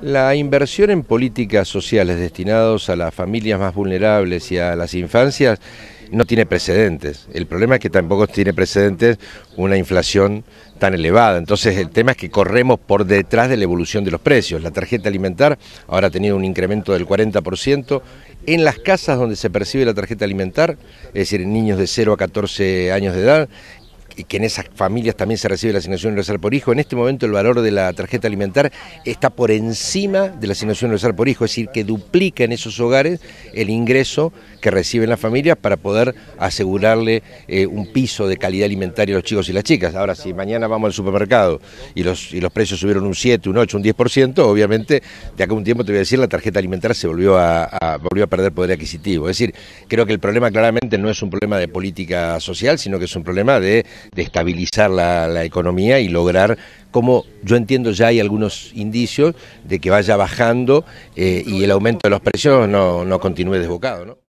La inversión en políticas sociales destinados a las familias más vulnerables y a las infancias no tiene precedentes. El problema es que tampoco tiene precedentes una inflación tan elevada. Entonces el tema es que corremos por detrás de la evolución de los precios. La tarjeta alimentar ahora ha tenido un incremento del 40%. En las casas donde se percibe la tarjeta alimentar, es decir, en niños de 0 a 14 años de edad, y que en esas familias también se recibe la asignación universal por hijo, en este momento el valor de la tarjeta alimentar está por encima de la asignación universal por hijo, es decir, que duplica en esos hogares el ingreso que reciben las familias para poder asegurarle eh, un piso de calidad alimentaria a los chicos y las chicas. Ahora, si mañana vamos al supermercado y los, los precios subieron un 7, un 8, un 10%, obviamente de acá un tiempo te voy a decir, la tarjeta alimentar se volvió a, volvió a perder poder adquisitivo. Es decir, creo que el problema claramente no es un problema de política social, sino que es un problema de de estabilizar la, economía y lograr como yo entiendo ya hay algunos indicios de que vaya bajando eh, y el aumento de los precios no, no continúe desbocado. ¿no?